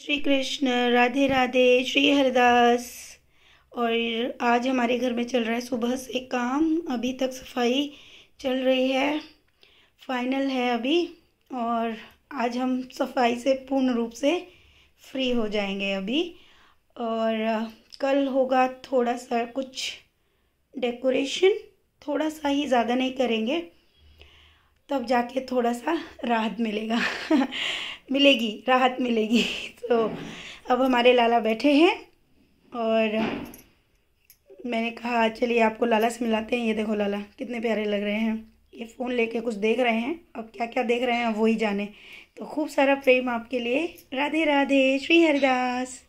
श्री कृष्ण राधे राधे श्री हरदास और आज हमारे घर में चल रहा है सुबह से काम अभी तक सफाई चल रही है फाइनल है अभी और आज हम सफाई से पूर्ण रूप से फ्री हो जाएंगे अभी और कल होगा थोड़ा सा कुछ डेकोरेशन थोड़ा सा ही ज़्यादा नहीं करेंगे तब जाके थोड़ा सा राहत मिलेगा मिलेगी राहत मिलेगी तो अब हमारे लाला बैठे हैं और मैंने कहा चलिए आपको लाला से मिलाते हैं ये देखो लाला कितने प्यारे लग रहे हैं ये फ़ोन लेके कुछ देख रहे हैं अब क्या क्या देख रहे हैं वो ही जाने तो खूब सारा प्रेम आपके लिए राधे राधे श्री हरिदास